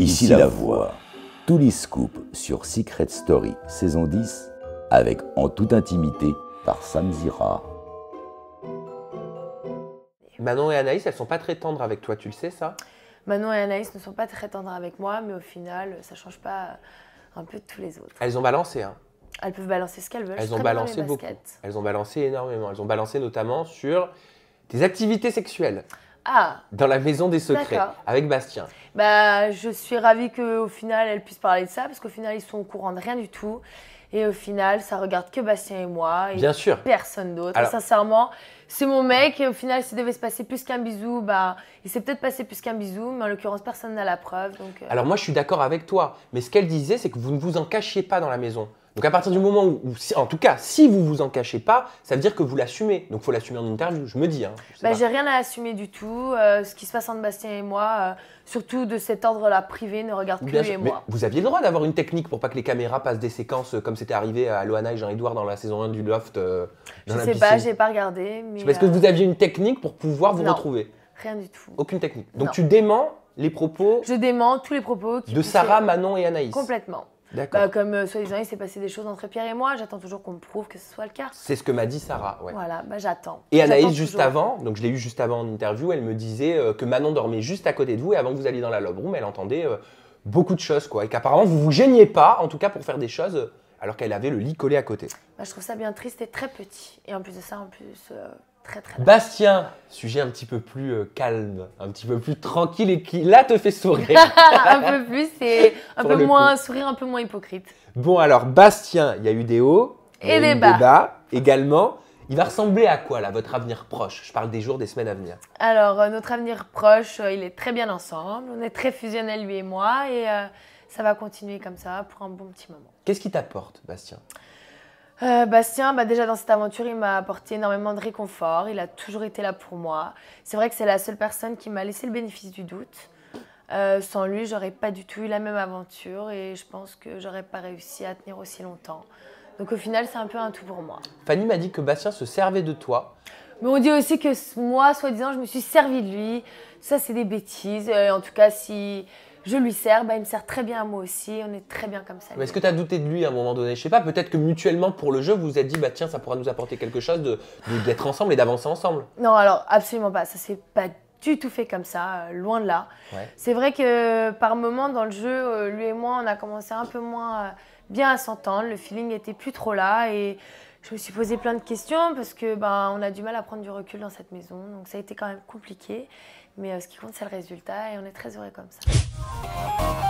Ici la voix. Tous les scoops sur Secret Story saison 10 avec En toute intimité par Sam Zira. Manon et Anaïs, elles sont pas très tendres avec toi, tu le sais ça Manon et Anaïs ne sont pas très tendres avec moi, mais au final, ça change pas un peu de tous les autres. Elles ont balancé, hein Elles peuvent balancer ce qu'elles veulent. Elles ont balancé beaucoup. Elles ont balancé énormément. Elles ont balancé notamment sur tes activités sexuelles. Ah. Dans la maison des secrets, avec Bastien. Bah, je suis ravie qu'au final, elle puisse parler de ça, parce qu'au final, ils sont au courant de rien du tout. Et au final, ça regarde que Bastien et moi. Et Bien sûr. Personne d'autre. Sincèrement, c'est mon mec. Et au final, s'il devait se passer plus qu'un bisou, bah, il s'est peut-être passé plus qu'un bisou, mais en l'occurrence, personne n'a la preuve. Donc, euh. Alors, moi, je suis d'accord avec toi. Mais ce qu'elle disait, c'est que vous ne vous en cachiez pas dans la maison. Donc à partir du moment où, en tout cas, si vous vous en cachez pas, ça veut dire que vous l'assumez. Donc faut l'assumer en interview, je me dis. Hein, bah, j'ai rien à assumer du tout. Euh, ce qui se passe entre Bastien et moi, euh, surtout de cet ordre-là privé, ne regarde que lui et moi. vous aviez le droit d'avoir une technique pour pas que les caméras passent des séquences euh, comme c'était arrivé à Loana et Jean-Édouard dans la saison 1 du Loft. je sais pas, j'ai pas regardé. Mais Est-ce que vous aviez une technique pour pouvoir vous non, retrouver Rien du tout. Aucune technique. Donc tu dément les propos. Je dément tous les propos de Sarah, Manon et Anaïs. Complètement. Bah, comme euh, soi-disant, il s'est passé des choses entre Pierre et moi, j'attends toujours qu'on me prouve que ce soit le cas. C'est ce que m'a dit Sarah. Voilà, bah, j'attends. Et Anaïs, juste avant, donc je l'ai eu juste avant en interview, elle me disait euh, que Manon dormait juste à côté de vous et avant que vous alliez dans la love room, elle entendait euh, beaucoup de choses, quoi. Et qu'apparemment, vous vous gêniez pas, en tout cas, pour faire des choses alors qu'elle avait le lit collé à côté. Bah, je trouve ça bien triste et très petit. Et en plus de ça, en plus, euh, très très. Bastien, sujet un petit peu plus euh, calme, un petit peu plus tranquille et qui là te fait sourire. un peu plus et un peu moins, sourire un peu moins hypocrite. Bon, alors Bastien, il y a eu des hauts et des bas. également. Il va ressembler à quoi là, votre avenir proche Je parle des jours, des semaines à venir. Alors, euh, notre avenir proche, il est très bien ensemble. On est très fusionnels, lui et moi. Et ça va continuer comme ça pour un bon petit moment. Qu'est-ce qui t'apporte, Bastien euh, Bastien, bah déjà dans cette aventure, il m'a apporté énormément de réconfort. Il a toujours été là pour moi. C'est vrai que c'est la seule personne qui m'a laissé le bénéfice du doute. Euh, sans lui, j'aurais pas du tout eu la même aventure et je pense que j'aurais pas réussi à tenir aussi longtemps. Donc au final, c'est un peu un tout pour moi. Fanny m'a dit que Bastien se servait de toi. Mais on dit aussi que moi, soi-disant, je me suis servi de lui. Ça, c'est des bêtises. Euh, en tout cas, si je lui sers, bah, il me sert très bien à moi aussi, on est très bien comme ça. est-ce que tu as douté de lui à un moment donné Je sais pas, peut-être que mutuellement pour le jeu, vous vous êtes dit, bah tiens, ça pourra nous apporter quelque chose d'être de, d'être ensemble et d'avancer ensemble. Non, alors absolument pas, ça c'est pas du tout fait comme ça, euh, loin de là. C'est vrai que euh, par moments dans le jeu, euh, lui et moi, on a commencé un peu moins bien à s'entendre, le feeling n'était plus trop là et je me suis posé plein de questions parce que ben, on a du mal à prendre du recul dans cette maison. Donc ça a été quand même compliqué. Mais euh, ce qui compte, c'est le résultat et on est très heureux comme ça.